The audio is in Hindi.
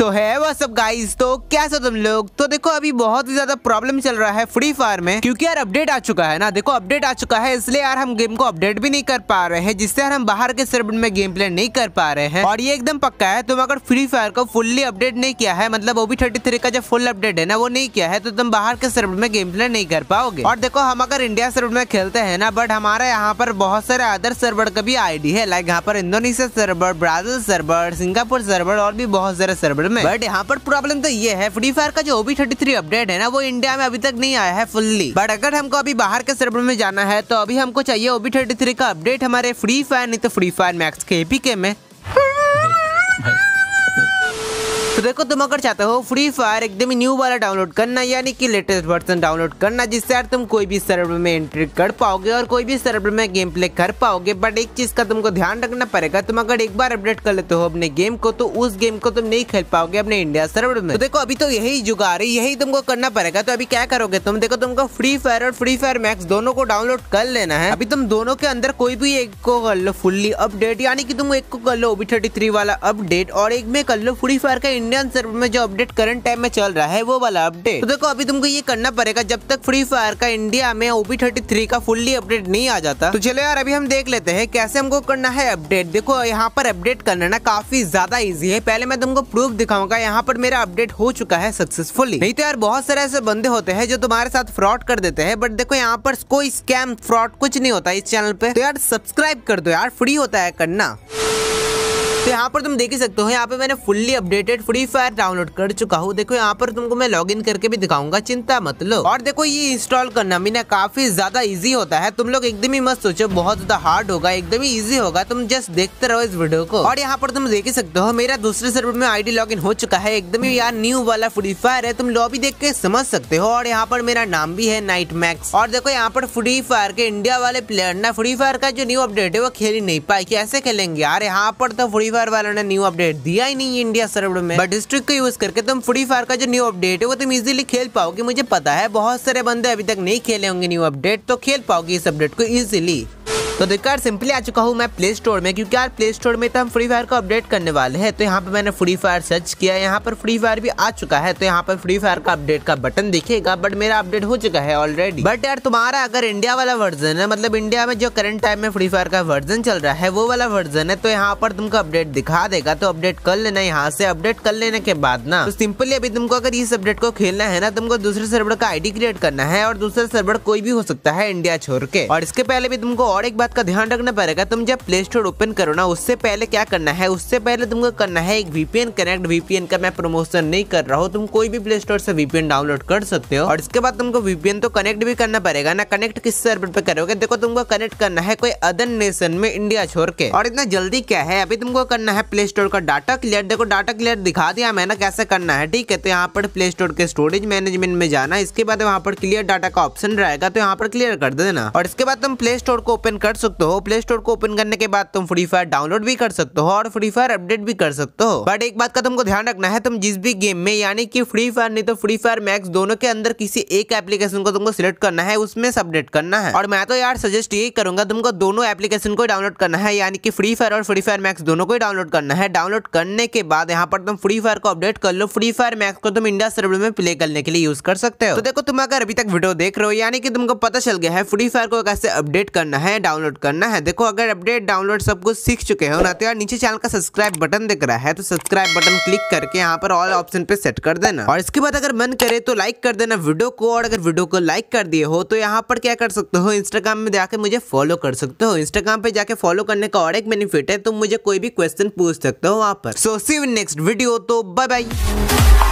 सो तो है वह तो सब गाइस तो कैसे तुम लोग तो देखो अभी बहुत ही ज्यादा प्रॉब्लम चल रहा है फ्री फायर में क्योंकि यार अपडेट आ चुका है ना देखो अपडेट आ चुका है इसलिए यार हम गेम को अपडेट भी नहीं कर पा रहे हैं जिससे यार हम बाहर के सर्वर में गेम प्ले नहीं कर पा रहे हैं और ये एकदम पक्का है तुम अगर फ्री फायर को फुल्ली अपडेट नहीं किया है मतलब ओबी थर्टी का जो फुल अपडेट है ना वो नहीं किया है तो तुम बाहर के सर्वर में गेम प्ले नहीं कर पाओगे और देखो हम अगर इंडिया सर्वर में खेलते हैं ना बट हमारे यहाँ पर बहुत सारे अदर सर्वर का भी आईडी है लाइक यहाँ पर Indonesia server Brazil server Singapore server और भी बहुत सारे सर्वर में बट यहाँ पर प्रॉब्लम तो ये है फ्री फायर का जो ओबी थर्टी थ्री अपडेट है ना वो इंडिया में अभी तक नहीं आया है फुल्ली बट अगर हमको अभी बाहर के सर्वर में जाना है तो अभी हमको चाहिए ओबी थर्टी थ्री का अपडेट हमारे फ्री फायर नहीं तो फ्री फायर मैक्स के एपीके में तो देखो तुम अगर चाहते हो फ्री फायर एकदम न्यू वाला डाउनलोड करना यानी कि लेटेस्ट वर्जन डाउनलोड करना जिससे यार तुम कोई भी सर्वर में एंट्री कर पाओगे और कोई भी सर्वर में गेम प्ले कर पाओगे बट एक चीज का तुमको ध्यान रखना पड़ेगा तुम अगर एक बार अपडेट कर लेते हो अपने गेम को तो उस गेम को तुम नहीं खेल पाओगे अपने इंडिया सर्वर में तो देखो अभी तो यही जुगा रही यही तुमको करना पड़ेगा तो अभी क्या करोगे तुम देखो तुमको फ्री फायर और फ्री फायर मैक्स दोनों को डाउनलोड कर लेना है अभी तुम दोनों के अंदर कोई भी एक को कर लो फुल्ली अपडेट यानी कि तुम एक को कर लो ओबी थर्टी वाला अपडेट और एक में कर लो फ्री फायर का इंडियन सर्वर में जो अपडेट करंट टाइम में चल रहा है वो वाला अपडेट तो देखो अभी तुमको ये करना पड़ेगा जब तक फ्री फायर का इंडिया में ओपी थर्टी थ्री का फुल्ली अपडेट नहीं आ जाता तो चलो यार अभी हम देख लेते हैं कैसे हमको करना है अपडेट देखो यहाँ पर अपडेट करना ना काफी ज्यादा इजी है पहले मैं तुमको प्रूफ दिखाऊंगा यहाँ पर मेरा अपडेट हो चुका है सक्सेसफुली नहीं तो यार बहुत सारे ऐसे बंदे होते हैं जो तुम्हारे साथ फ्रॉड कर देते हैं बट देखो यहाँ पर कोई स्कैम फ्रॉड कुछ नहीं होता इस चैनल पे तो यार सब्सक्राइब कर दो यार फ्री होता है करना तो यहाँ पर तुम देख ही सकते हो यहाँ पे मैंने fully updated Free Fire download कर चुका हूँ देखो यहाँ पर तुमको मैं लॉगिन करके भी दिखाऊंगा चिंता मत लो और देखो ये इंस्टॉल करना मीना काफी ज्यादा इजी होता है तुम लोग एकदम ही मस्त सोचो बहुत ज्यादा हार्ड होगा एकदम ही इजी होगा तुम जस्ट देखते रहो इस वीडियो को और यहाँ पर तुम देख ही सकते हो मेरा दूसरे सर्वर में आईडी लॉगिन हो चुका है एकदम ही यार न्यू वाला फ्री फायर है तुम लॉबी देख के समझ सकते हो और यहाँ पर मेरा नाम भी है नाइट मैक्स और देखो यहाँ पर फ्री फायर के इंडिया वाले प्लेयर ना फ्री फायर का जो न्यू अपडेट है वो खेल ही नहीं पाए कैसे खेलेंगे यार यहाँ पर तो फ्री फायर वालों ने न्यू अपडेट दिया ही नहीं इंडिया सर्वर में बट स्ट्रिक को यूज करके तुम फ्री फायर का जो न्यू अपडेट है वो तुम इजिली खेल पाओगे मुझे पता है बहुत सारे बंदे अभी तक नहीं खेले होंगे न्यू अपडेट तो खेल पाओगे इस अपडेट को इजिली तो यार सिंपली आ चुका हूँ मैं प्ले स्टोर में क्योंकि यार प्ले स्टोर में तो हम फ्री फायर को अपडेट करने वाले हैं तो यहाँ पर मैंने फ्री फायर सर्च किया यहाँ पर फ्री फायर भी आ चुका है तो यहाँ पर फ्री फायर का अपडेट का बटन दिखेगा बट मेरा अपडेट हो चुका है ऑलरेडी बट यार तुम्हारा अगर इंडिया वाला वर्जन है मतलब इंडिया में जो करंट टाइम में फ्री फायर का वर्जन चल रहा है वो वाला वर्जन है तो यहाँ पर तुमको अपडेट दिखा देगा तो अपडेट कर लेना यहाँ से अपडेट कर लेने के बाद ना तो सिंपली अभी तुमको अगर इस अपडेट को खेलना है ना तुमको दूसरे सर्वर का आईडी क्रिएट करना है और दूसरा सर्वर कोई भी हो सकता है इंडिया छोड़ के और इसके पहले भी तुमको और एक बात बात का ध्यान रखना पड़ेगा तुम जब प्ले स्टोर ओपन करो ना उससे पहले क्या करना है उससे पहले तुमको करना है एक वीपीएन कनेक्ट वीपीएन का मैं प्रमोशन नहीं कर रहा हूँ तुम कोई भी प्ले स्टोर से वीपीएन डाउनलोड कर सकते हो और इसके बाद तुमको वीपीएन तो कनेक्ट भी करना पड़ेगा ना कनेक्ट किस सर्वर पे करोगे देखो तुमको कनेक्ट करना है कोई अदर नेशन में इंडिया छोड़ के और इतना जल्दी क्या है अभी तुमको करना है प्ले स्टोर का डाटा क्लियर देखो डाटा क्लियर दिखा दिया मैंने कैसे करना है ठीक है तो यहाँ पर प्ले स्टोर के स्टोरेज मैनेजमेंट में जाना इसके बाद वहाँ पर क्लियर डाटा का ऑप्शन रहेगा तो यहाँ पर क्लियर कर देना और इसके बाद तुम प्ले स्टोर को ओपन कर सकते हो प्ले स्टोर को ओपन करने के बाद तुम फ्री फायर डाउनलोड भी कर सकते हो और फ्री फायर अपडेट भी कर सकते हो बट एक बात का तुमको ध्यान रखना है तुम जिस भी गेम में यानी कि फ्री फायर नहीं तो फ्री फायर मैक्स दोनों के अंदर किसी एक एप्लीकेशन को तुमको सिलेक्ट करना है उसमें अपडेट करना है और मैं तो यार सजेस्ट यही करूंगा तुमको दोनों एप्लीकेशन को डाउनलोड करना है यानी कि फ्री फायर और फ्री फायर मैक्स दोनों को डाउनलोड करना है डाउनलोड करने के बाद यहाँ पर तुम फ्री फायर को अपडेट कर लो फ्री फायर मैक्स को तुम इंडिया सर्वर में प्ले करने के लिए यूज कर सकते हो तो देखो तुम अगर अभी तक वीडियो देख रहे हो यानी कि तुमको पता चल गया है फ्री फायर को कैसे अपडेट करना है डाउनलोड डाउनलोड करना है देखो अगर अपडेट डाउनलोड सब कुछ सीख चुके हो ना तो यार नीचे चैनल का सब्सक्राइब बटन दिख रहा है तो सब्सक्राइब बटन क्लिक करके यहाँ पर ऑल ऑप्शन पे सेट कर देना और इसके बाद अगर मन करे तो लाइक कर देना वीडियो को और अगर वीडियो को लाइक कर दिए हो तो यहाँ पर क्या कर सकते हो इंस्टाग्राम में जाकर मुझे फॉलो कर सकते हो इंस्टाग्राम पे जाके फॉलो करने का और एक बेनिफिट है तुम तो मुझे कोई भी क्वेश्चन पूछ सकते हो वहाँ पर सो सी नेक्स्ट वीडियो तो बाय बाय